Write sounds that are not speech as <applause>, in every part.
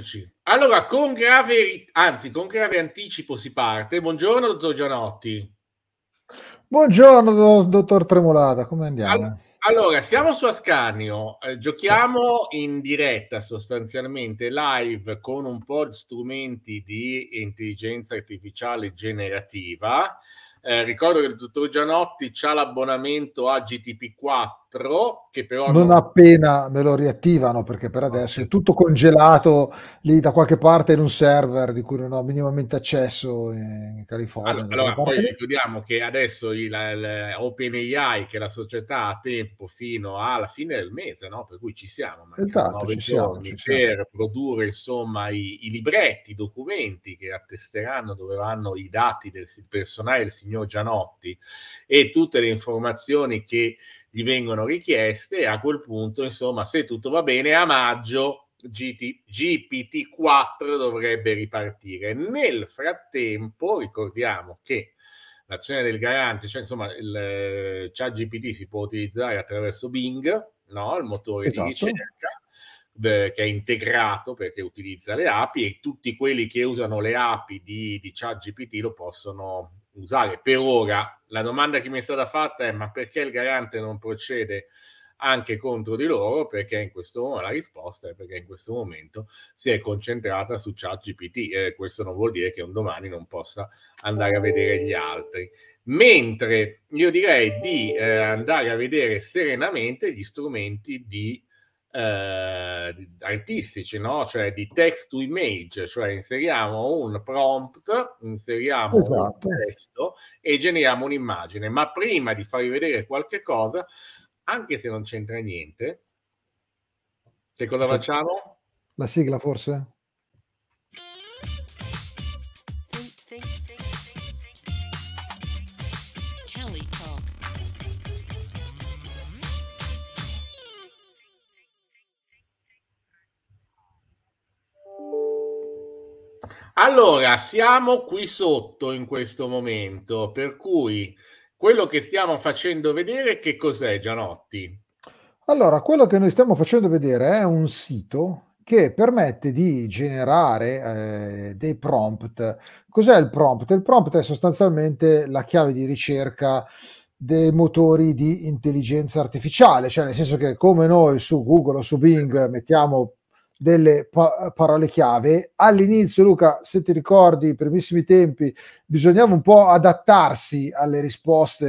Eccoci. Allora, con grave, anzi, con grave anticipo si parte. Buongiorno, dottor Gianotti. Buongiorno, dottor Tremolata, come andiamo? Allora, siamo su Ascanio, eh, giochiamo sì. in diretta sostanzialmente live con un po' di strumenti di intelligenza artificiale generativa. Eh, ricordo che il dottor Gianotti ha l'abbonamento a GTP4 4, che però... Non, non, appena me lo riattivano, perché per ah, adesso è tutto congelato lì da qualche parte in un server di cui non ho minimamente accesso in California. Allora, allora poi ricordiamo che adesso il, il OpenAI, che la società ha tempo fino alla fine del mese, no? per cui ci siamo, esatto, 9 giorni siamo, per siamo. produrre insomma i, i libretti, i documenti che attesteranno dove vanno i dati del personale del signor Gianotti e tutte le informazioni che gli vengono richieste e a quel punto, insomma, se tutto va bene, a maggio GT, GPT-4 dovrebbe ripartire. Nel frattempo, ricordiamo che l'azione del garante, cioè insomma il eh, chat GPT si può utilizzare attraverso Bing, no? il motore esatto. di ricerca, che è integrato perché utilizza le API e tutti quelli che usano le API di, di chat GPT lo possono usare per ora. La domanda che mi è stata fatta è ma perché il garante non procede anche contro di loro? Perché in questo momento la risposta è perché in questo momento si è concentrata su ChatGPT. Eh, questo non vuol dire che un domani non possa andare a vedere gli altri. Mentre io direi di eh, andare a vedere serenamente gli strumenti di eh, artistici, no? cioè di text to image, cioè inseriamo un prompt, inseriamo esatto. un testo e generiamo un'immagine, ma prima di farvi vedere qualche cosa, anche se non c'entra niente, che cosa facciamo? La sigla forse? Allora, siamo qui sotto in questo momento, per cui quello che stiamo facendo vedere che cos'è Gianotti? Allora, quello che noi stiamo facendo vedere è un sito che permette di generare eh, dei prompt. Cos'è il prompt? Il prompt è sostanzialmente la chiave di ricerca dei motori di intelligenza artificiale, cioè nel senso che come noi su Google o su Bing mettiamo delle pa- parole chiave. All'inizio, Luca, se ti ricordi, i primissimi tempi, bisognava un po' adattarsi alle risposte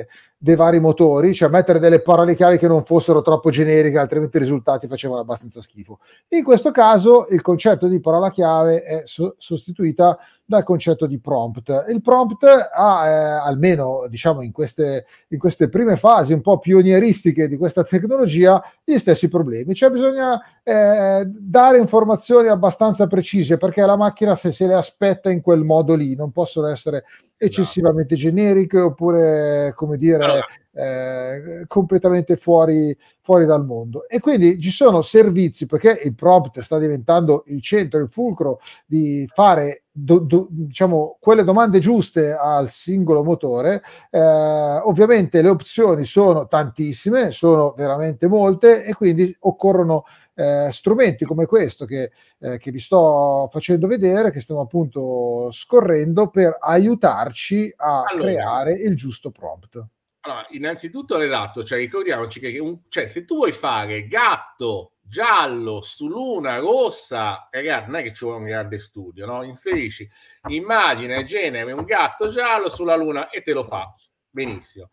eh, dei vari motori, cioè mettere delle parole chiave che non fossero troppo generiche, altrimenti i risultati facevano abbastanza schifo. In questo caso il concetto di parola chiave è so- sostituita dal concetto di prompt. Il prompt ha, eh, almeno diciamo in queste, in queste prime fasi un po' pionieristiche di questa tecnologia, gli stessi problemi, cioè bisogna eh, dare informazioni abbastanza precise perché la macchina se se le aspetta in quel modo lì, non possono essere eccessivamente generiche oppure come dire allora, eh, completamente fuori, fuori, dal mondo. E quindi ci sono servizi, perché il prompt sta diventando il centro, il fulcro di fare do, do, diciamo, quelle domande giuste al singolo motore. Eh, ovviamente le opzioni sono tantissime, sono veramente molte e quindi occorrono eh, strumenti come questo che, eh, che vi sto facendo vedere, che stiamo appunto scorrendo per aiutarci a allora. creare il giusto prompt. Allora, innanzitutto l'esatto, cioè ricordiamoci che un, cioè, se tu vuoi fare gatto giallo su luna rossa, ragazzi, non è che ci vuole un grande studio, no? Inserisci immagine, genere, un gatto giallo sulla luna e te lo fa. Benissimo.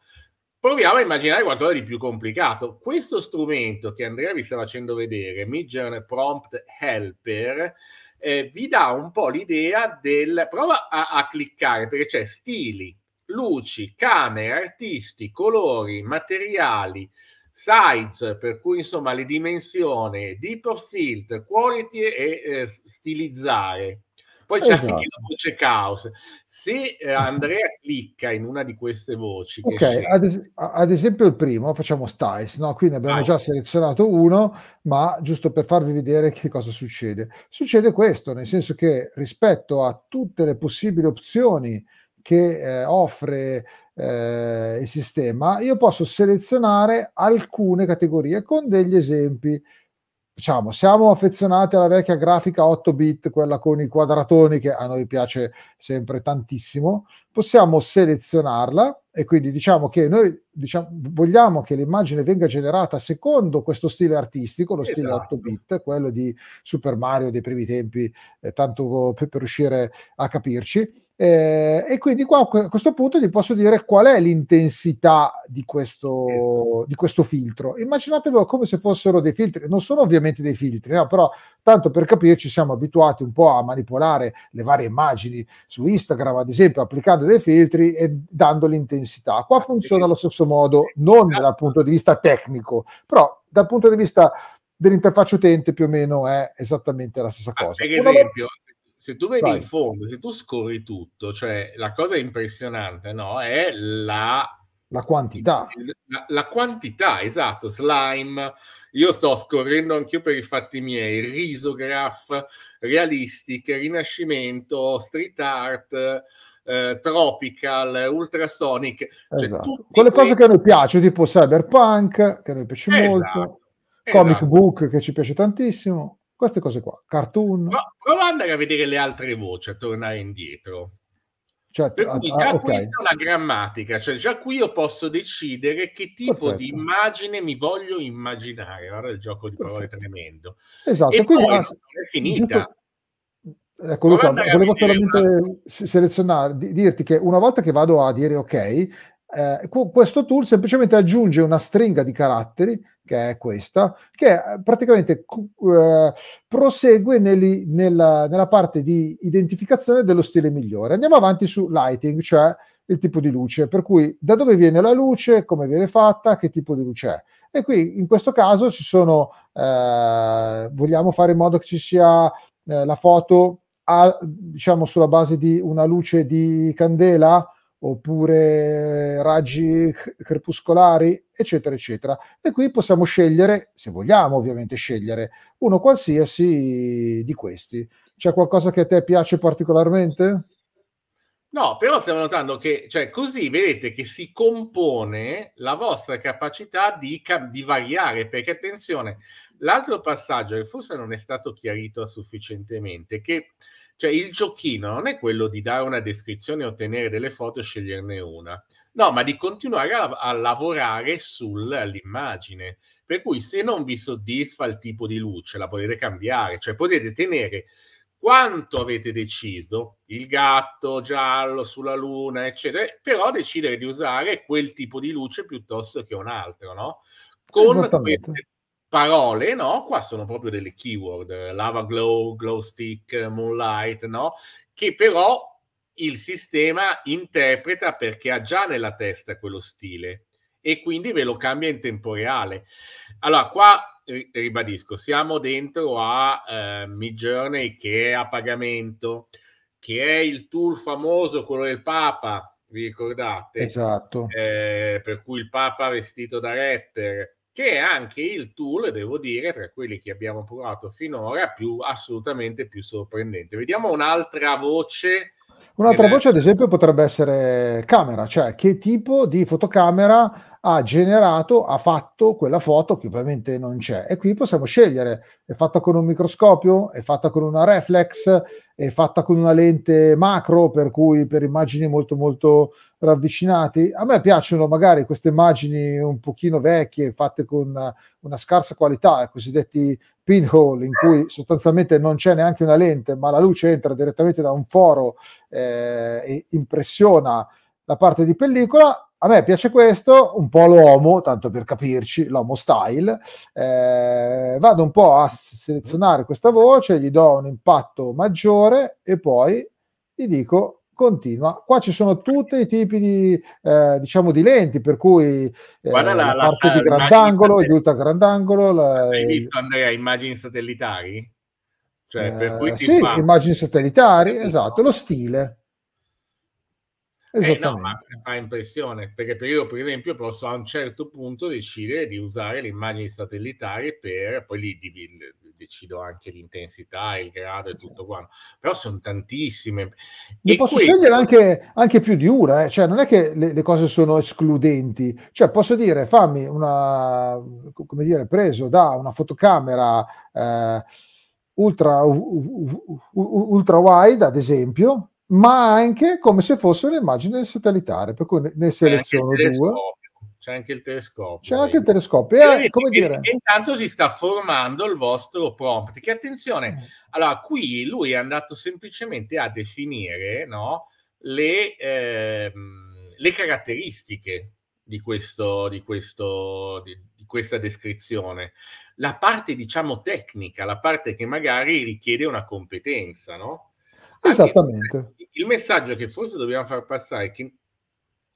Proviamo a immaginare qualcosa di più complicato. Questo strumento che Andrea vi sta facendo vedere, Midjourney Prompt Helper, eh, vi dà un po' l'idea del... Prova a, a cliccare perché c'è stili, luci, camere, artisti, colori, materiali, size, per cui insomma le dimensioni, deep of field, quality e eh, stilizzare. Poi c'è esatto. anche la voce caos. Se eh, Andrea clicca in una di queste voci, ok, ad, es- ad, esempio il primo, facciamo styles, no? qui ne abbiamo ah, già selezionato uno, ma giusto per farvi vedere che cosa succede. Succede questo, nel senso che rispetto a tutte le possibili opzioni che eh, offre eh, il sistema, io posso selezionare alcune categorie con degli esempi. Diciamo, siamo affezionati alla vecchia grafica 8 bit, quella con i quadratoni che a noi piace sempre tantissimo, possiamo selezionarla e quindi diciamo che noi diciamo, vogliamo che l'immagine venga generata secondo questo stile artistico, lo esatto. stile 8 bit, quello di Super Mario dei primi tempi, eh, tanto per riuscire a capirci eh, e quindi qua a questo punto ti posso dire qual è l'intensità di questo, di questo filtro. Immaginatevelo come se fossero dei filtri, non sono ovviamente dei filtri, no? però tanto per capirci siamo abituati un po' a manipolare le varie immagini su Instagram, ad esempio, applicando dei filtri e dando l'intensità. Qua funziona allo stesso modo, non dal punto di vista tecnico, però dal punto di vista dell'interfaccia utente più o meno è esattamente la stessa ah, cosa. Per esempio, se tu vedi Vai. in fondo, se tu scorri tutto, cioè la cosa impressionante no? è la... La quantità. La, la quantità, esatto, slime. Io sto scorrendo anch'io per i fatti miei, risograph, realistic, rinascimento, street art, eh, tropical, ultrasonic. Cioè, esatto. Quelle cose che a noi piace, tipo cyberpunk, che a noi piace esatto. molto, esatto. comic esatto. book che ci piace tantissimo queste cose qua, cartoon. Ma ad andare a vedere le altre voci, a tornare indietro. Cioè, cui, già ah, okay. questa è una grammatica, cioè già qui io posso decidere che tipo Perfetto. di immagine mi voglio immaginare. Guarda il gioco di parole Perfetto. tremendo. Esatto, e quindi poi, ah, è finita. Eh, ecco Luca, volevo solamente una... selezionare, dirti che una volta che vado a dire ok, eh, questo tool semplicemente aggiunge una stringa di caratteri che è questa, che eh, praticamente eh, prosegue nel, nella, nella, parte di identificazione dello stile migliore. Andiamo avanti su lighting, cioè il tipo di luce, per cui da dove viene la luce, come viene fatta, che tipo di luce è. E qui in questo caso ci sono, eh, vogliamo fare in modo che ci sia eh, la foto a, diciamo sulla base di una luce di candela, oppure eh, raggi crepuscolari, eccetera, eccetera. E qui possiamo scegliere, se vogliamo ovviamente scegliere, uno qualsiasi di questi. C'è qualcosa che a te piace particolarmente? No, però stiamo notando che, cioè, così vedete che si compone la vostra capacità di, di variare, perché attenzione, l'altro passaggio, che forse non è stato chiarito sufficientemente, che cioè il giochino non è quello di dare una descrizione, ottenere delle foto e sceglierne una. No, ma di continuare a, a lavorare sull'immagine. Per cui se non vi soddisfa il tipo di luce, la potete cambiare, cioè potete tenere quanto avete deciso, il gatto giallo sulla luna, eccetera, però decidere di usare quel tipo di luce piuttosto che un altro, no? Con queste parole, no? Qua sono proprio delle keyword, lava glow, glow stick, moonlight, no? Che però il sistema interpreta perché ha già nella testa quello stile e quindi ve lo cambia in tempo reale. Allora, qua ribadisco, siamo dentro a eh, Midjourney che è a pagamento, che è il tool famoso, quello del Papa, vi ricordate? Esatto. Eh, per cui il Papa vestito da rapper, che è anche il tool, devo dire, tra quelli che abbiamo provato finora, più, assolutamente più sorprendente. Vediamo un'altra voce. Un'altra voce, ad esempio, potrebbe essere camera, cioè che tipo di fotocamera ha generato, ha fatto quella foto che ovviamente non c'è. E qui possiamo scegliere, è fatta con un microscopio, è fatta con una reflex, è fatta con una lente macro, per cui per immagini molto molto ravvicinate. A me piacciono magari queste immagini un pochino vecchie, fatte con una, una scarsa qualità, i cosiddetti pinhole, in cui sostanzialmente non c'è neanche una lente, ma la luce entra direttamente da un foro eh, e impressiona la parte di pellicola a me piace questo, un po' l'uomo, tanto per capirci, l'uomo style. Eh, vado un po' a selezionare questa voce, gli do un impatto maggiore e poi gli dico continua. Qua ci sono tutti i tipi di, eh, diciamo di lenti, per cui eh, la, la parte la, di grandangolo, di ultra grandangolo. La, visto Andrea immagini satellitari? Cioè, eh, sì, fa... immagini satellitari, esatto, lo stile. Eh no, ma fa impressione, perché io per esempio posso a un certo punto decidere di usare le immagini satellitari per, poi lì divi, decido anche l'intensità, il grado e tutto quanto, però sono tantissime. Ne posso questo... scegliere anche, anche, più di una, eh? cioè non è che le, le, cose sono escludenti, cioè posso dire fammi una, come dire, preso da una fotocamera... Eh, ultra, ultra wide ad esempio ma anche come se fosse un'immagine satellitare, per cui ne seleziono due. C'è anche il telescopio. C'è anche il telescopio. E, eh, come dire... intanto si sta formando il vostro prompt. Che attenzione, mm. allora qui lui è andato semplicemente a definire no, le, eh, le, caratteristiche di, questo, di, questo, di, di questa descrizione. La parte, diciamo, tecnica, la parte che magari richiede una competenza, no? Esattamente. Il messaggio che forse dobbiamo far passare è che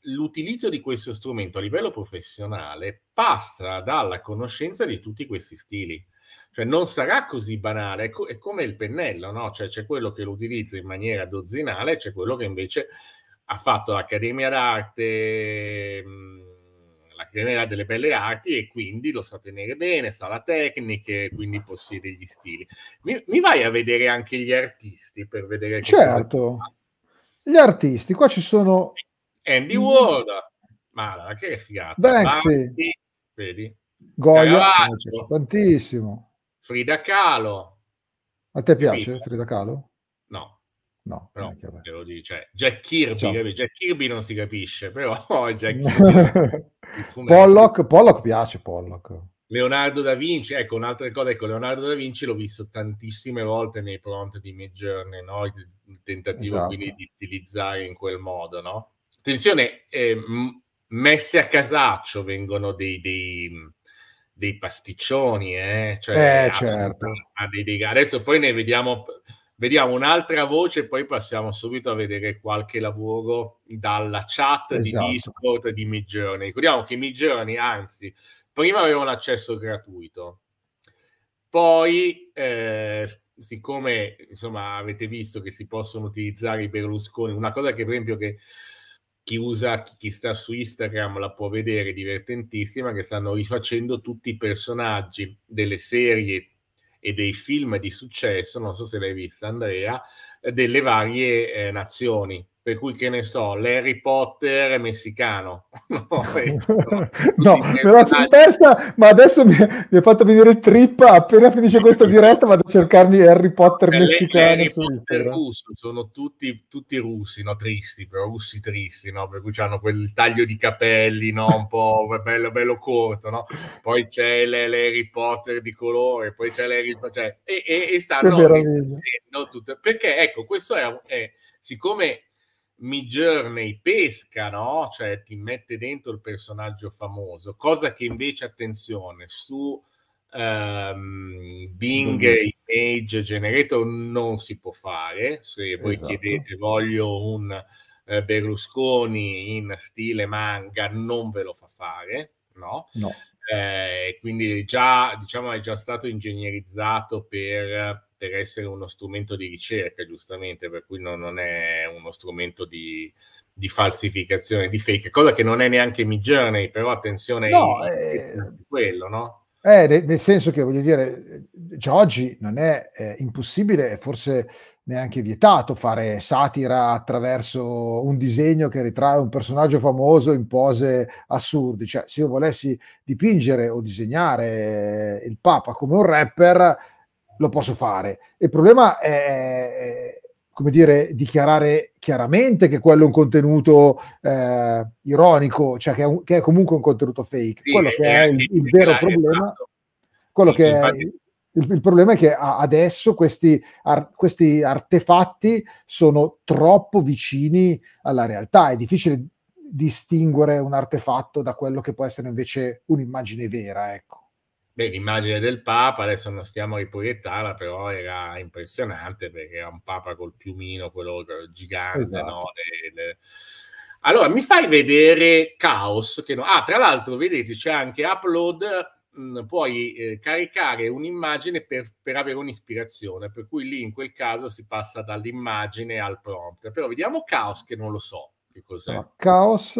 l'utilizzo di questo strumento a livello professionale passa dalla conoscenza di tutti questi stili. Cioè non sarà così banale, è, come il pennello, no? Cioè c'è quello che lo utilizza in maniera dozzinale, c'è quello che invece ha fatto l'accademia d'arte... Mh, creerà delle belle arti e quindi lo sa tenere bene, sa la tecnica e quindi certo. possiede gli stili. Mi, mi, vai a vedere anche gli artisti per vedere... Certo, gli artisti, qua ci sono... Andy mm. Ward, ma che figata. Banksy, Banksy vedi? Goya, eh, tantissimo. Frida Kahlo. A te piace Frida Kahlo? No. No, però, no, dico, cioè, Jack, Kirby, Jack Kirby non si capisce, però <laughs> <laughs> Kirby, Pollock, Pollock piace, Pollock. Leonardo da Vinci, ecco un'altra cosa, ecco Leonardo da Vinci l'ho visto tantissime volte nei prompt di Midjourney, no? il, tentativo esatto. quindi di stilizzare in quel modo, no? Attenzione, eh, messe a casaccio vengono dei, dei, dei pasticcioni, eh? Cioè, eh certo. A, dei, adesso poi ne vediamo... Vediamo un'altra voce e poi passiamo subito a vedere qualche lavoro dalla chat esatto. di Discord di Midjourney. Ricordiamo che Midjourney, anzi, prima aveva un accesso gratuito, poi eh, siccome insomma, avete visto che si possono utilizzare i Berlusconi, una cosa che per esempio che chi usa, chi sta su Instagram la può vedere divertentissima, che stanno rifacendo tutti i personaggi delle serie e dei film di successo, non so se l'hai vista Andrea, eh, delle varie eh, nazioni per cui che ne so, l'Harry Potter è messicano. <laughs> no, <laughs> no me la sono persa, ma adesso mi, mi è fatto venire il trip, appena finisce questa diretta vado a cercarmi Harry Potter Beh, messicano. Harry Potter russo, sono tutti, tutti russi, no? tristi, però russi tristi, no? per cui hanno quel taglio di capelli, no? un po' bello, bello corto, no? poi c'è l'Harry Potter di colore, poi c'è l'Harry Potter, cioè, e, e, e stanno... Eh, perché ecco, questo è, è siccome Midjourney pesca, no? Cioè ti mette dentro il personaggio famoso, cosa che invece, attenzione, su um, Bing Image Generator non si può fare. Se voi esatto. chiedete voglio un eh, Berlusconi in stile manga, non ve lo fa fare, no? no. Eh, quindi già, diciamo, è già stato ingegnerizzato per deve essere uno strumento di ricerca, giustamente, per cui no, non è uno strumento di, di, falsificazione, di fake, cosa che non è neanche Midjourney, però attenzione no, a eh, quello, no? Eh, nel senso che, voglio dire, già oggi non è, è impossibile, è forse neanche vietato fare satira attraverso un disegno che ritrae un personaggio famoso in pose assurde. Cioè, se io volessi dipingere o disegnare il Papa come un rapper, lo posso fare. Il problema è, come dire, dichiarare chiaramente che quello è un contenuto eh, ironico, cioè che è, un, che è, comunque un contenuto fake. Sì, quello che è, è il, il vero problema. Esatto. Quello che infatti, è il, il, problema è che adesso questi, ar, questi, artefatti sono troppo vicini alla realtà, è difficile distinguere un artefatto da quello che può essere invece un'immagine vera, ecco. Beh, l'immagine del Papa, adesso non stiamo a riproiettarla, però era impressionante perché era un Papa col piumino, quello gigante, esatto. no? De, de... Allora, mi fai vedere Chaos. Che no... Ah, tra l'altro, vedete, c'è anche Upload, mh, mm, puoi eh, caricare un'immagine per, per avere un'ispirazione, per cui lì in quel caso si passa dall'immagine al prompt. Però vediamo Chaos, che non lo so che cos'è. No, Chaos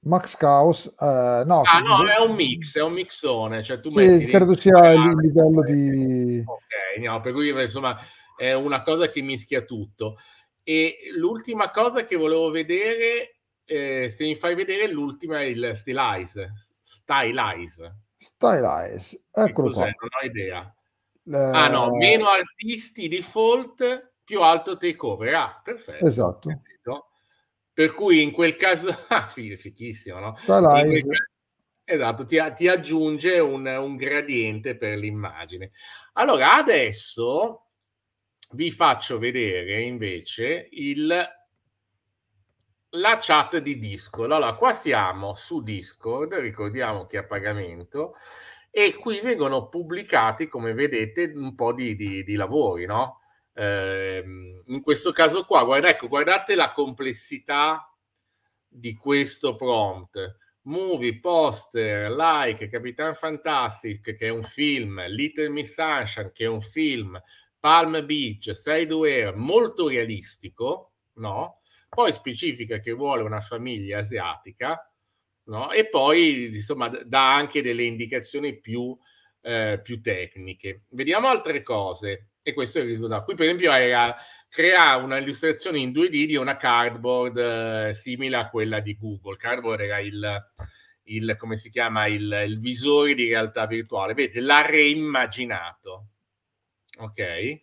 Max Caos, eh, no, ah, no, è un mix, è un mixone. Cioè, tu sì, metti credo sia il ah, livello di... Ok, no, per cui insomma è una cosa che mischia tutto. E l'ultima cosa che volevo vedere, eh, se mi fai vedere, l'ultima è il Stylize. Stylize. Stylize, eccolo qua. Non ho idea. Le... Ah no, meno artisti default, più alto takeover. Ah, perfetto. Esatto. Per cui in quel caso, <laughs> ah, fichissimo, no? Caso, esatto, ti, ti aggiunge un, un gradiente per l'immagine. Allora, adesso vi faccio vedere invece il, la chat di Discord. Allora, qua siamo su Discord, ricordiamo che a pagamento, e qui vengono pubblicati, come vedete, un po' di, di, di lavori, no? Eh, in questo caso qua, guarda, ecco, guardate la complessità di questo prompt. Movie, poster, like, Capitan Fantastic, che è un film, Little Miss Sunshine, che è un film, Palm Beach, Sidewear, molto realistico, no? Poi specifica che vuole una famiglia asiatica, no? E poi, insomma, dà anche delle indicazioni più, eh, più tecniche. Vediamo altre cose e questo è il risultato. Qui per esempio era creare una illustrazione in 2D di una cardboard eh, simile a quella di Google. Cardboard era il, il come si chiama, il, il, visore di realtà virtuale. Vedete, l'ha reimmaginato. Ok?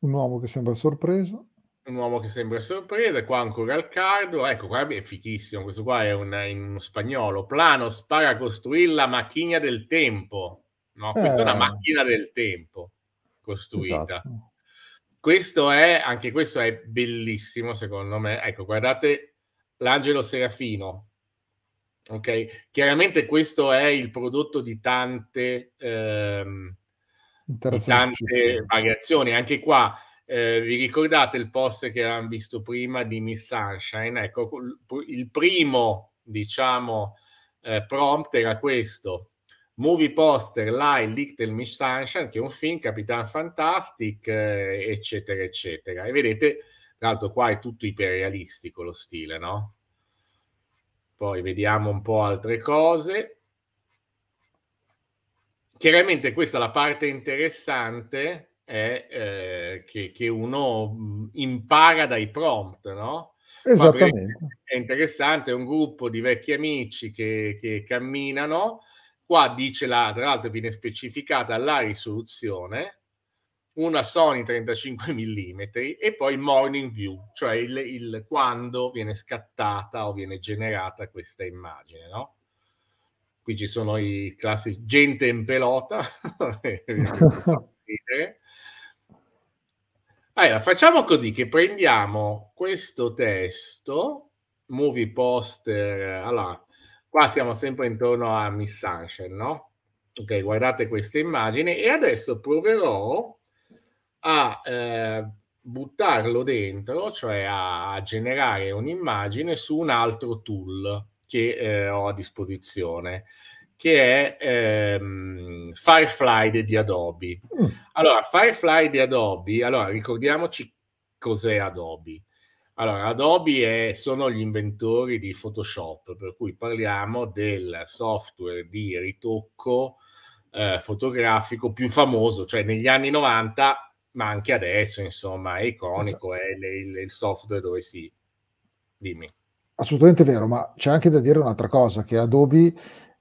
Un uomo che sembra sorpreso. Un uomo che sembra sorpreso, e qua ancora il cardo. Ecco, qua è fichissimo. Questo qua è un, in spagnolo. Plano spara a costruire la macchina del tempo. No? Questa eh. è una eh. macchina del tempo costruita. Esatto. Questo è, anche questo è bellissimo secondo me. Ecco, guardate l'Angelo Serafino. Ok, chiaramente questo è il prodotto di tante, ehm, di tante variazioni. Anche qua eh, vi ricordate il post che avevamo visto prima di Miss Sunshine? Ecco, il primo, diciamo, eh, prompt era questo. Movie poster, Live, Liechtenstein, che è un film, Capitan Fantastic, eh, eccetera, eccetera. E vedete, tra l'altro qua è tutto iperrealistico lo stile, no? Poi vediamo un po' altre cose. Chiaramente questa è la parte interessante, è eh, che, che, uno mm, impara dai prompt, no? Esattamente. È interessante, è un gruppo di vecchi amici che, che camminano, Qua dice la, tra l'altro viene specificata la risoluzione, una Sony 35 <laughs> mm e poi morning view, cioè il, il quando viene scattata o viene generata questa immagine, no? Qui ci sono i classici gente in pelota. <laughs> allora, facciamo così che prendiamo questo testo, movie poster, allora, Qua siamo sempre intorno a Miss Sunshine, no? Ok, guardate questa immagine e adesso proverò a eh, buttarlo dentro, cioè a, generare un'immagine su un altro tool che eh, ho a disposizione, che è ehm, Firefly di Adobe. Mm. Allora, Firefly di Adobe, allora ricordiamoci cos'è Adobe. Allora, Adobe è, sono gli inventori di Photoshop, per cui parliamo del software di ritocco eh, fotografico più famoso, cioè negli anni 90, ma anche adesso, insomma, è iconico, esatto. è il, il software dove si... Dimmi. Assolutamente vero, ma c'è anche da dire un'altra cosa, che Adobe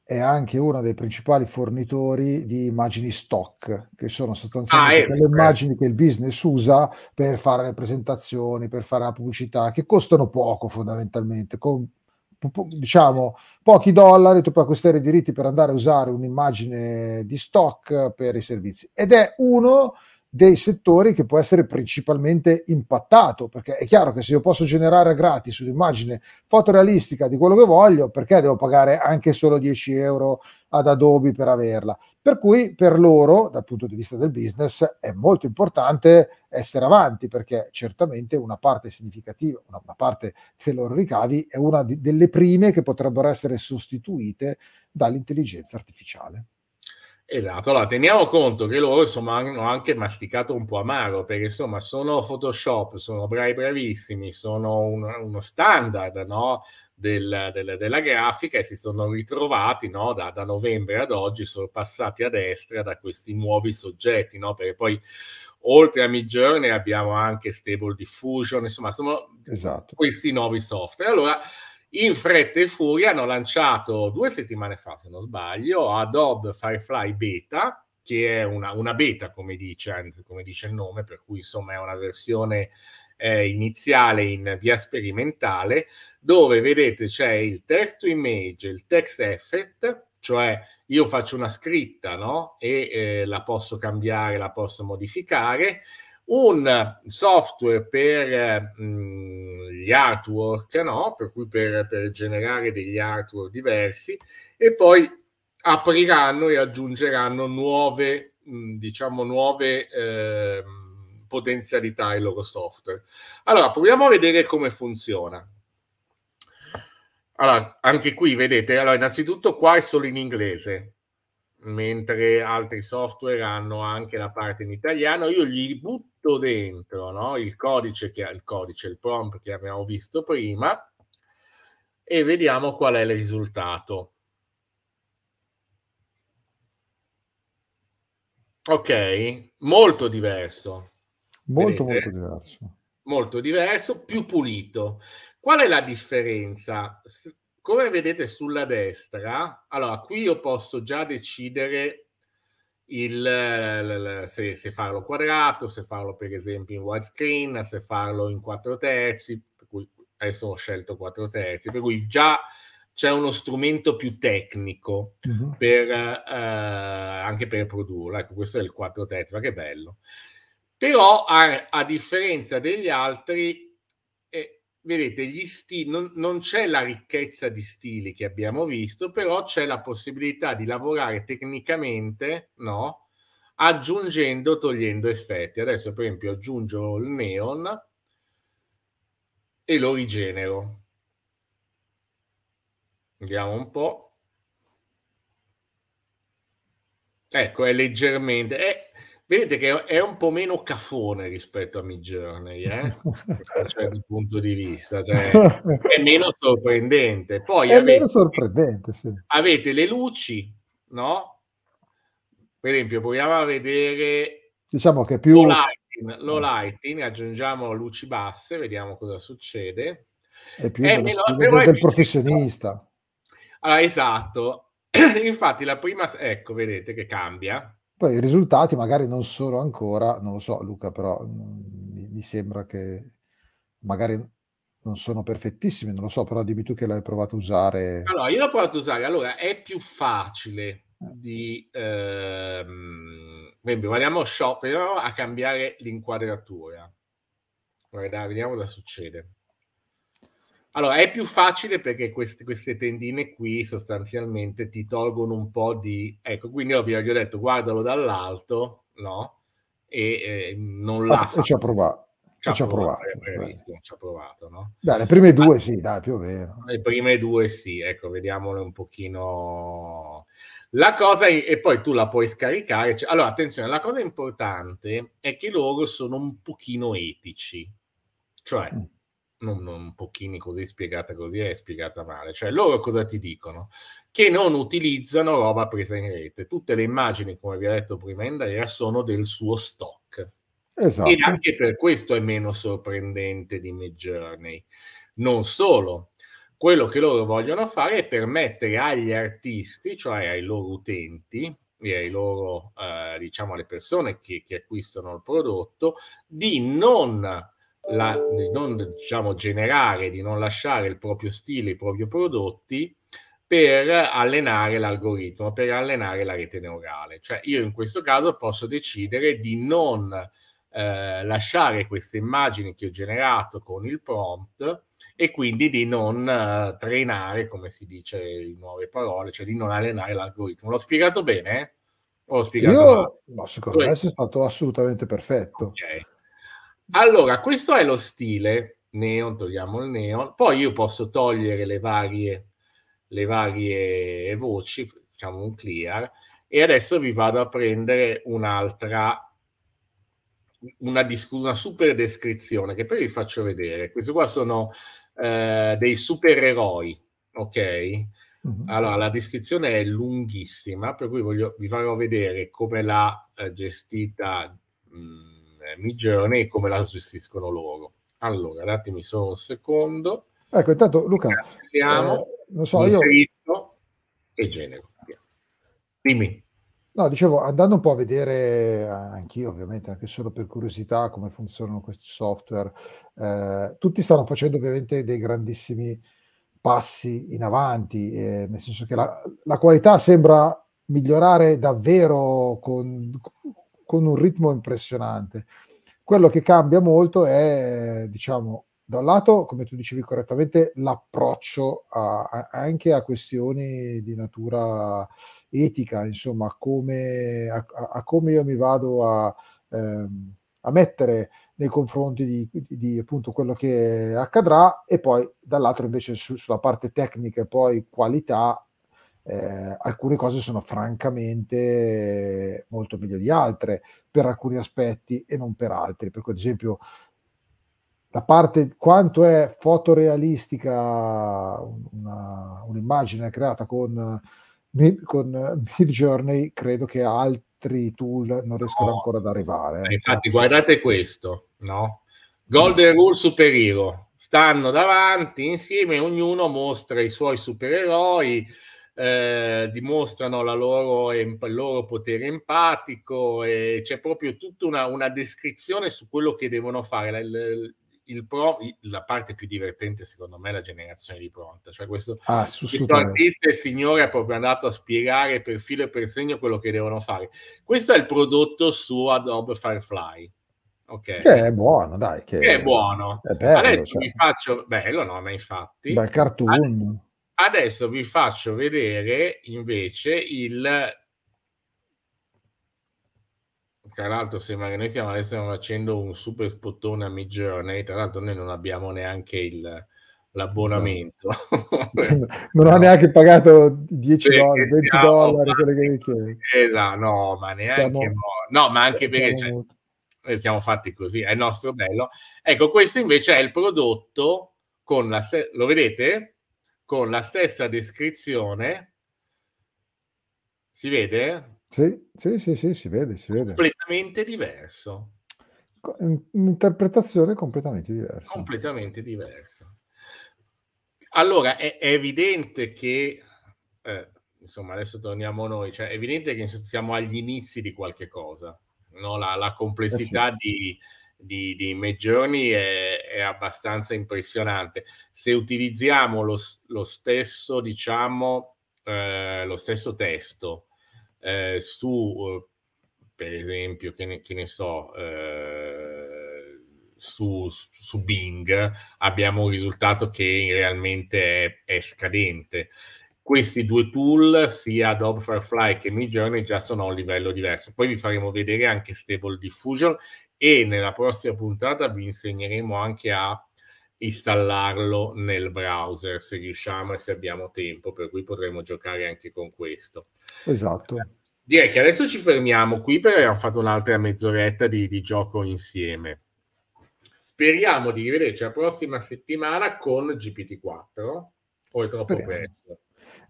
è anche uno dei principali fornitori di immagini stock, che sono sostanzialmente ah, le ecco, ecco. immagini che il business usa per fare le presentazioni, per fare la pubblicità, che costano poco fondamentalmente, con diciamo pochi dollari, tu puoi acquistare i diritti per andare a usare un'immagine di stock per i servizi. Ed è uno dei settori che può essere principalmente impattato, perché è chiaro che se io posso generare gratis un'immagine fotorealistica di quello che voglio, perché devo pagare anche solo 10 euro ad Adobe per averla? Per cui per loro, dal punto di vista del business, è molto importante essere avanti, perché certamente una parte significativa, una, parte dei loro ricavi è una di, delle prime che potrebbero essere sostituite dall'intelligenza artificiale. Esatto, allora teniamo conto che loro insomma hanno anche masticato un po' amaro perché insomma sono Photoshop, sono bravi bravissimi, sono un, uno standard no? del, del, della grafica e si sono ritrovati no? da, da, novembre ad oggi, sono passati a destra da questi nuovi soggetti, no? perché poi oltre a Mid Journey abbiamo anche Stable Diffusion, insomma sono esatto. questi nuovi software. Allora in fretta e furia hanno lanciato due settimane fa, se non sbaglio, Adobe Firefly Beta, che è una, una beta, come dice, come dice, il nome, per cui insomma è una versione eh, iniziale in via sperimentale, dove vedete c'è il text to image, il text effect, cioè io faccio una scritta no? e eh, la posso cambiare, la posso modificare, un software per eh, mh, gli artwork, no? per cui per, per generare degli artwork diversi e poi apriranno e aggiungeranno nuove, diciamo, nuove eh, potenzialità ai loro software. Allora, proviamo a vedere come funziona. Allora, anche qui vedete, allora, innanzitutto qua è solo in inglese, mentre altri software hanno anche la parte in italiano, io gli butto dentro no? il, codice che, ha il codice, il prompt che abbiamo visto prima e vediamo qual è il risultato. Ok, molto diverso. Molto, Vedete? molto diverso. Molto diverso, più pulito. Qual è la differenza? Come vedete sulla destra, allora qui io posso già decidere il, se, se, farlo quadrato, se farlo per esempio in widescreen, se farlo in quattro terzi, per cui adesso ho scelto quattro terzi, per cui già c'è uno strumento più tecnico uh-huh. per, eh, anche per produrlo. Ecco, questo è il quattro terzi, ma che bello. Però a, a differenza degli altri, vedete, gli stili, non, non, c'è la ricchezza di stili che abbiamo visto, però c'è la possibilità di lavorare tecnicamente, no? Aggiungendo, togliendo effetti. Adesso, per esempio, aggiungo il neon e lo rigenero. Vediamo un po'. Ecco, è leggermente... È Vedete che è un po' meno caffone rispetto a Midjourney, eh? cioè, dal punto di vista, cioè, è meno sorprendente. Poi è avete, meno sorprendente, sì. Avete le luci, no? Per esempio, proviamo a vedere... Diciamo che più... Lo lighting, low eh. lighting aggiungiamo luci basse, vediamo cosa succede. È più è meno, del, del <laughs> professionista. Allora, ah, esatto. <clears throat> Infatti la prima... Ecco, vedete che cambia poi i risultati magari non sono ancora, non lo so Luca, però mm, mi, mi sembra che magari non sono perfettissimi, non lo so, però dimmi tu che l'hai provato a usare. Allora, io l'ho provato a usare, allora è più facile eh. di... Ehm, vediamo Shop, però a cambiare l'inquadratura. Guarda, vediamo cosa succede. Allora, è più facile perché queste, queste, tendine qui sostanzialmente ti tolgono un po' di... Ecco, quindi io vi ho detto guardalo dall'alto, no? E eh, non l'ha... Ah, ci ha provato. Ci ha provato. Eh, ci ha provato, no? Dai, le prime due ah, sì, dai, più o meno. Le prime due sì, ecco, vediamole un pochino... La cosa, è, e poi tu la puoi scaricare. Cioè, allora, attenzione, la cosa importante è che loro sono un pochino etici. Cioè... Mm non, un pochino così spiegata così è spiegata male. Cioè, loro cosa ti dicono? Che non utilizzano roba presa in rete. Tutte le immagini, come vi ho detto prima Andrea, sono del suo stock. Esatto. E anche per questo è meno sorprendente di Midjourney. Non solo, quello che loro vogliono fare è permettere agli artisti, cioè ai loro utenti, e ai loro, eh, diciamo, alle persone che, che acquistano il prodotto, di non la, di non diciamo, generare, di non lasciare il proprio stile, i propri prodotti per allenare l'algoritmo, per allenare la rete neurale. Cioè io in questo caso posso decidere di non eh, lasciare queste immagini che ho generato con il prompt e quindi di non eh, trainare, come si dice in nuove parole, cioè di non allenare l'algoritmo. L'ho spiegato bene? Eh? L'ho spiegato Io, no, secondo tu me è... sei stato assolutamente perfetto. Okay. Allora, questo è lo stile neon, togliamo il neon, poi io posso togliere le varie, le varie voci, facciamo un clear, e adesso vi vado a prendere un'altra, una, una super descrizione che poi vi faccio vedere. Questi qua sono eh, dei supereroi, ok? Mhm. Allora, la descrizione è lunghissima, per cui voglio, vi farò vedere come l'ha eh, gestita. Mh, mm, Migione e come la gestiscono loro. Allora, datemi solo un secondo. Ecco, intanto Luca, Cassiamo, eh, non so, io... e genero. Dimmi. No, dicevo, andando un po' a vedere eh, anch'io, ovviamente, anche solo per curiosità, come funzionano questi software, eh, tutti stanno facendo ovviamente dei grandissimi passi in avanti, eh, nel senso che la, la, qualità sembra migliorare davvero con, con un ritmo impressionante. Quello che cambia molto è, diciamo, da un lato, come tu dicevi correttamente, l'approccio a, a, anche a questioni di natura etica, insomma, come, a, a come io mi vado a, ehm, mettere nei confronti di, di, di, appunto quello che accadrà e poi dall'altro invece su, sulla parte tecnica e poi qualità eh, alcune cose sono francamente molto meglio di altre per alcuni aspetti e non per altri. Per cui, ad esempio, la parte quanto è fotorealistica una, un'immagine creata con, con Mid Journey, credo che altri tool non riescano no. ancora ad arrivare. Eh, infatti, guardate questo, no? Golden Rule Superhero. Stanno davanti insieme, ognuno mostra i suoi supereroi eh, dimostrano loro, il loro potere empatico e c'è proprio tutta una, una descrizione su quello che devono fare. La, il, il pro, la parte più divertente secondo me è la generazione di pronta, cioè questo, ah, questo artista e signore è proprio andato a spiegare per filo e per segno quello che devono fare. Questo è il prodotto su Adobe Firefly. Okay. Che è buono, dai. Che, che è buono. È bello, Adesso cioè. mi faccio... Bello, no, ma infatti... Bel cartoon. Adesso Adesso vi faccio vedere invece il tra l'altro sembra che noi stiamo adesso facendo un super spottone a Mid Journey, tra l'altro noi non abbiamo neanche il, l'abbonamento. Sì. <laughs> non ha neanche pagato 10 sì, dollari, 20 siamo, dollari, quello che mi chiede Esatto, no, ma neanche siamo, no, ma anche perché siamo, cioè, eh, siamo fatti così, è il nostro bello. Ecco, questo invece è il prodotto con la... lo vedete? con la stessa descrizione. Si vede? Sì, sì, sì, sì si vede, si vede. Completamente diverso. Un'interpretazione completamente diversa. Completamente diversa. Allora, è, è evidente che, eh, insomma, adesso torniamo noi, cioè è evidente che siamo agli inizi di qualche cosa, no? la, la complessità eh sì. di, di, di Midjourney è, è abbastanza impressionante. Se utilizziamo lo, lo stesso, diciamo, eh, lo stesso testo eh, su, eh, per esempio, che ne, che ne so, eh, su, su, Bing, abbiamo un risultato che realmente è, è scadente questi due tool, sia Adobe Firefly che Midjourney, già sono a un livello diverso. Poi vi faremo vedere anche Stable Diffusion e nella prossima puntata vi insegneremo anche a installarlo nel browser se riusciamo e se abbiamo tempo, per cui potremo giocare anche con questo. Esatto. Direi che adesso ci fermiamo qui perché abbiamo fatto un'altra mezz'oretta di, di gioco insieme. Speriamo di rivederci la prossima settimana con GPT-4 o è troppo Speriamo. presto?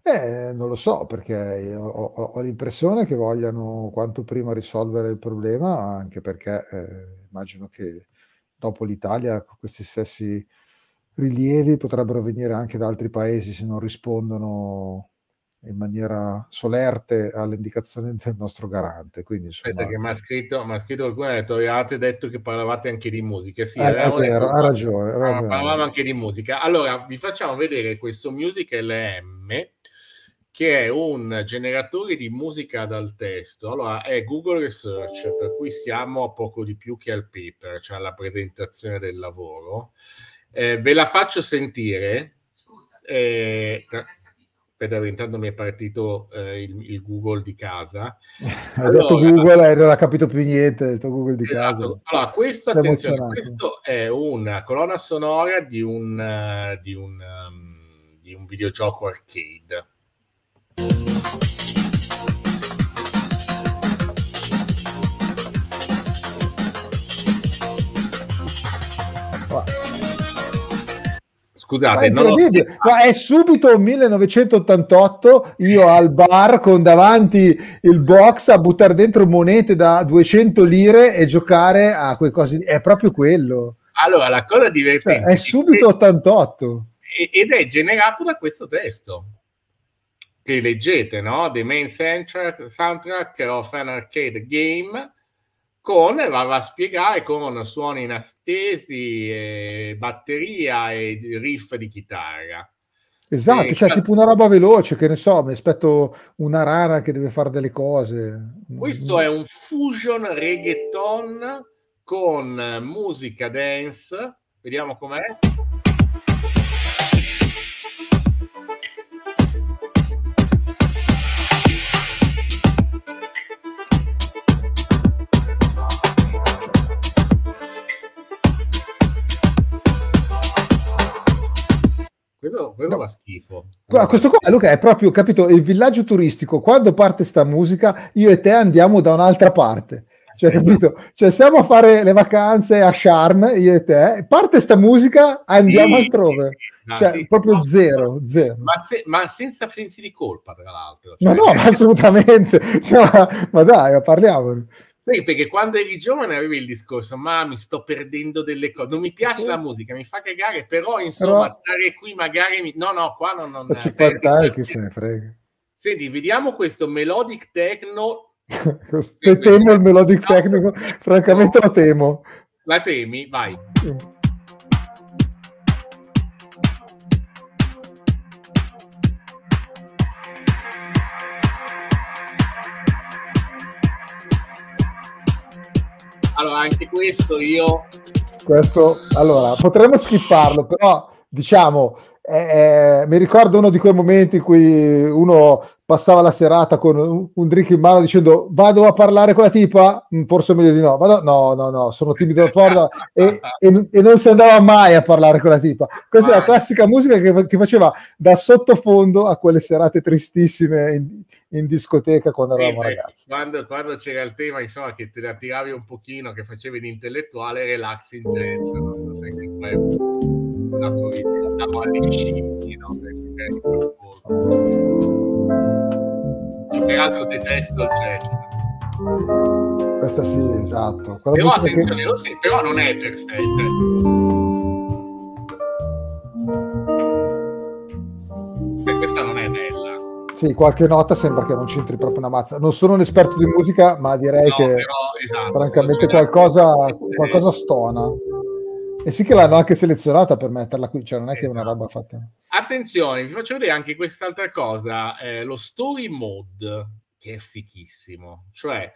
Eh, non lo so perché ho, ho, ho, l'impressione che vogliano quanto prima risolvere il problema, anche perché eh, immagino che dopo l'Italia questi stessi rilievi potrebbero venire anche da altri paesi se non rispondono in maniera solerte alle indicazioni del nostro garante. Quindi, insomma... Aspetta che mi ha scritto, mi ha scritto qualcuno, ha detto, avevate detto che parlavate anche di musica. Sì, eh, è vero, ha ragione. Ah, parlavamo anche di musica. Allora, vi facciamo vedere questo Music LM che è un generatore di musica dal testo. Allora, è Google Research, per cui siamo a poco di più che al paper, cioè alla presentazione del lavoro. Eh, ve la faccio sentire. Scusa, eh, tra... Pedro, intanto mi è partito eh, il, il, Google di casa. <laughs> ha detto Google e non ha capito più niente, ha detto Google di esatto. casa. Allora, questo, attenzione, questo è una colonna sonora di un, uh, di un, um, di un videogioco arcade Scusate, ma è, ho... ma è subito 1988 io al bar con davanti il box a buttare dentro monete da 200 lire e giocare a quei cose. È proprio quello. Allora, la cosa cioè, divertente cioè, è subito 88 ed è generato da questo testo che leggete, no? The Main soundtrack, soundtrack of an Arcade Game, con, va, va a spiegare con suoni inastesi, eh, batteria e riff di chitarra. Esatto, e, cioè tipo una roba veloce, che ne so, mi aspetto una rara che deve fare delle cose. Questo è un fusion reggaeton con musica dance, vediamo com'è. quello, quello no. va schifo. Quello questo qua, Luca, è proprio, capito, il villaggio turistico, quando parte sta musica, io e te andiamo da un'altra parte. Cioè, eh. capito? Cioè, siamo a fare le vacanze a Charm, io e te, parte sta musica, andiamo sì, altrove. Sì, sì. No, cioè, proprio no, zero, zero. Ma, se, ma, senza sensi di colpa, tra l'altro. Cioè, ma no, assolutamente. <laughs> cioè, ma, ma dai, parliamone. Sì, perché quando eri giovane avevi il discorso, ma mi sto perdendo delle cose, non mi piace sì. la musica, mi fa cagare, però insomma però... stare qui magari... Mi... No, no, qua non... non 50 anni, chi se ne frega. Senti, vediamo questo melodic techno... <laughs> temo il melodic no, techno, francamente no. lo temo. La temi? Vai. Sì. anche questo io. Questo, allora, potremmo skipparlo, però diciamo eh, eh, mi ricordo uno di quei momenti in cui uno passava la serata con un drink in mano dicendo vado a parlare con la tipa, mm, forse meglio di no, vado, no, no, no, sono timido e, e, e, non si andava mai a parlare con la tipa. Questa è la classica musica che, che faceva da sottofondo a quelle serate tristissime in, in discoteca quando eravamo eh, ragazzi. Quando, quando, c'era il tema, insomma, che ti attiravi un pochino, che facevi l'intellettuale, relaxing jazz, non so se è una tua vita andiamo alle scimmie, no? Perché Io peraltro detesto il jazz. Questa sì, esatto. Quella però attenzione, che... lo sei, però non è perfetta. Beh, cioè, questa non è bella. Sì, qualche nota sembra che non c'entri proprio una mazza. Non sono un esperto di musica, ma direi no, che però, esatto, francamente qualcosa, qualcosa stona. E sì che l'hanno anche selezionata per metterla qui, cioè non è che è una roba esatto. fatta. Attenzione, vi faccio vedere anche quest'altra cosa, eh, lo story mode, che è fichissimo. Cioè,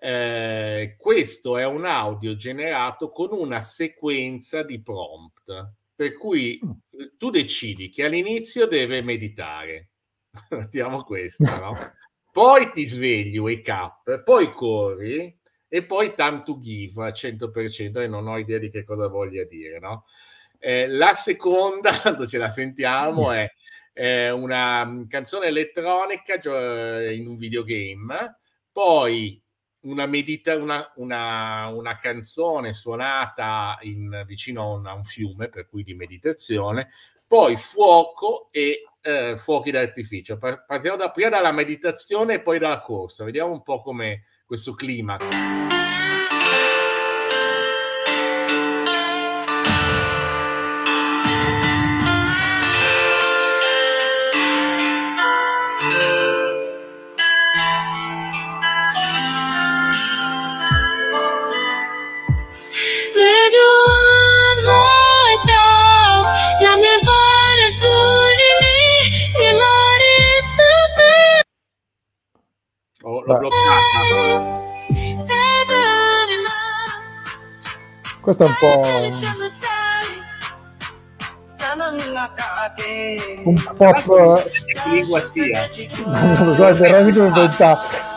eh, questo è un audio generato con una sequenza di prompt, per cui mm. tu decidi che all'inizio deve meditare, <laughs> mettiamo questo, no? <laughs> poi ti svegli, wake up, poi corri, e poi Time to Give al 100% e non ho idea di che cosa voglia dire, no? Eh, la seconda, tanto <laughs> ce la sentiamo, mm. è, è una mm, canzone elettronica eh, in un videogame, poi una, medita- una, una, una, canzone suonata in, vicino a un, fiume, per cui di meditazione, poi fuoco e eh, fuochi d'artificio. Partiamo da, prima dalla meditazione e poi dalla corsa, vediamo un po' come questo clima. l'ho bloccata. Questo è un po'... Un pop... Non lo so, è veramente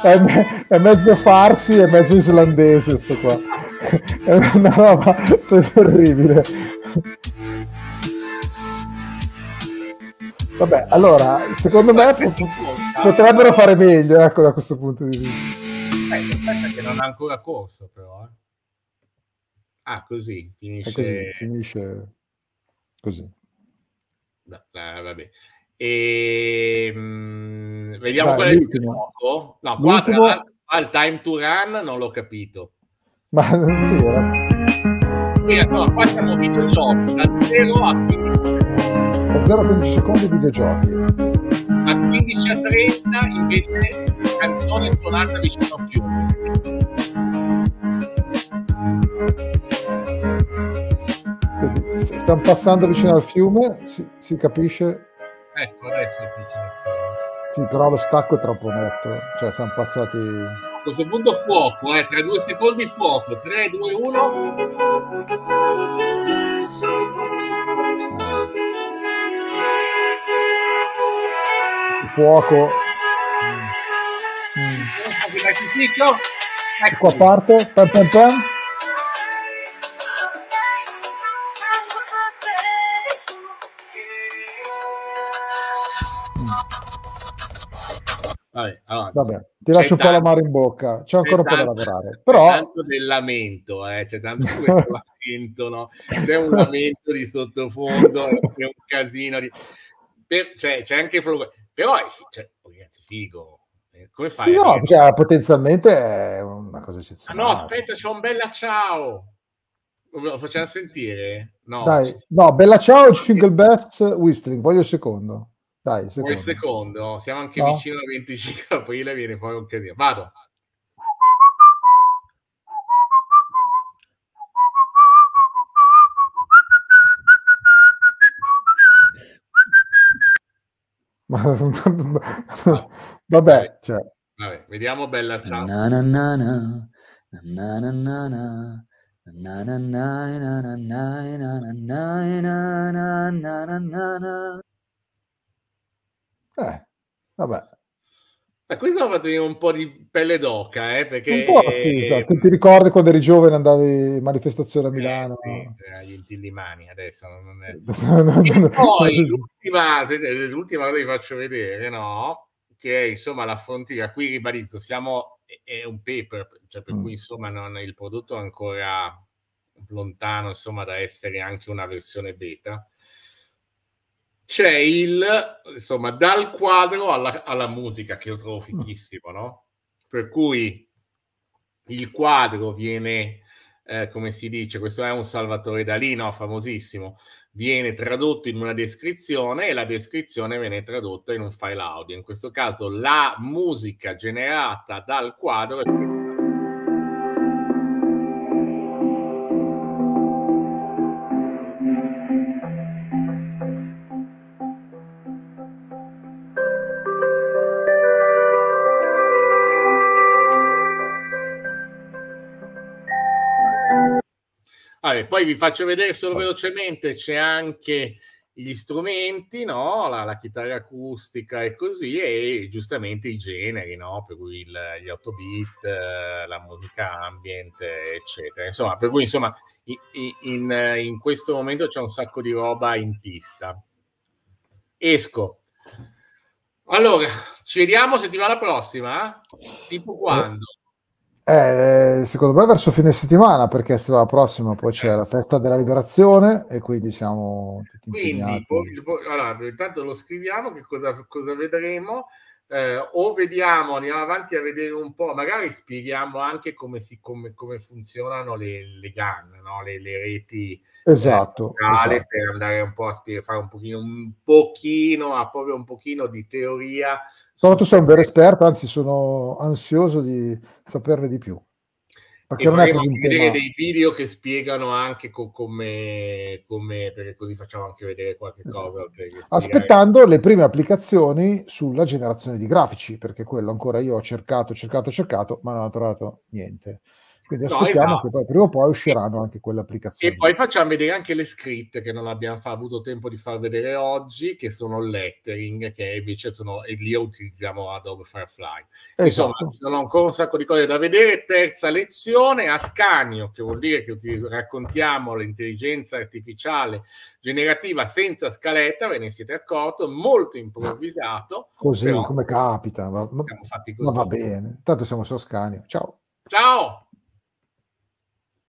È, me- è mezzo farsi e mezzo islandese sto qua. <laughs> È una roba <laughs> terribile. Vabbè, allora, secondo me potrebbero fare meglio, ecco, da questo punto di vista. Eh, aspetta che non ha ancora corso, però. Eh. Ah, così, finisce... Così, finisce così. No, eh, vabbè. E, ehm, mh, vediamo Dai, qual è l'ultimo. No, qua tra al time to run non l'ho capito. Ma non si era. Qui, allora, qua siamo videogiochi da 0 a 15 da 0 a 15 secondi videogiochi. A 15 a 15.30 invece canzone suonata vicino a fiume. Stiamo passando vicino al fiume, si, si capisce? Ecco, adesso è vicino al fiume. Sì, però lo stacco è troppo netto, cioè siamo passati... A questo punto fuoco, eh, tra due secondi fuoco, 3, 2, 1... fuoco. Mm. mm. Ecco qua parte. Pam, pam, pam. Vabbè, Vabbè, ti lascio un po' la mano in bocca, c'è ancora un po' da lavorare. Però... C'è tanto del lamento, eh? c'è tanto questo <laughs> lamento, no? C'è un lamento di sottofondo, c'è un casino. Di... Per, cioè, c'è anche flow. Però è cioè, ragazzi, figo. Eh, come fai? Sì, no, cioè, potenzialmente è una cosa eccezionale. Ah, no, aspetta, c'è un bella ciao. Lo facciamo sentire? No. Dai, no, bella ciao, single best whistling, voglio il secondo. Dai, secondo. Poi il secondo, siamo anche no. vicino al 25 aprile, viene poi un casino. Vado. Ma, vabbè, cioè. vabbè, vediamo bella ciao. Na na na Eh, vabbè. Ma questo ha fatto un po' di pelle d'oca, eh, perché... Un po' eh, esatto. tu ti ricordi quando eri giovane e andavi in manifestazione a eh, Milano? Eh, sì, agli mani adesso, non è... <laughs> poi l'ultima, l'ultima cosa che vi faccio vedere, no? Che è insomma la frontiera, qui ribadisco, siamo, è un paper, cioè per mm. cui insomma non, è il prodotto ancora lontano insomma da essere anche una versione beta, c'è il, insomma, dal quadro alla, alla musica, che io trovo mm. fichissimo, no? Per cui il quadro viene, eh, come si dice, questo è un Salvatore Dalì, no? Famosissimo, viene tradotto in una descrizione e la descrizione viene tradotta in un file audio. In questo caso la musica generata dal quadro... È... Vabbè, poi vi faccio vedere solo velocemente, c'è anche gli strumenti, no? la, la, chitarra acustica e così, e giustamente i generi, no? per cui il, gli 8 bit, la musica ambient, eccetera. Insomma, per cui insomma, in, in, questo momento c'è un sacco di roba in pista. Esco. Allora, ci vediamo settimana prossima, tipo eh, quando? Eh, secondo me verso fine settimana, perché settimana prossima poi c'è eh. la festa della liberazione e quindi siamo tutti quindi, poi, poi, allora, intanto lo scriviamo che cosa, cosa vedremo. Eh, o vediamo, andiamo avanti a vedere un po', magari spieghiamo anche come, si, come, come funzionano le, le GAN, no? le, le, reti eh, esatto, eh, esatto, per andare un po' a spiegare, fare un pochino, un pochino, a proprio un pochino di teoria. Sono tu sei un vero esperto, anzi sono ansioso di saperne di più. Perché e faremo anche vedere dei video che spiegano anche co- come, come, perché così facciamo anche vedere qualche esatto. cosa. Esatto. Aspettando le prime applicazioni sulla generazione di grafici, perché quello ancora io ho cercato, cercato, cercato, ma non ho trovato niente. Quindi aspettiamo no, esatto. che poi, prima o poi usciranno anche quelle applicazioni. E poi facciamo vedere anche le scritte che non abbiamo fa- avuto tempo di far vedere oggi, che sono lettering, che invece sono, e lì utilizziamo Adobe Firefly. Esatto. Insomma, ci sono ancora un sacco di cose da vedere. Terza lezione, Ascanio, che vuol dire che raccontiamo l'intelligenza artificiale generativa senza scaletta, ve ne siete accorti, molto improvvisato. Così, però, come capita, ma, ma, così. ma va bene. Tanto siamo su Ascanio. Ciao. Ciao.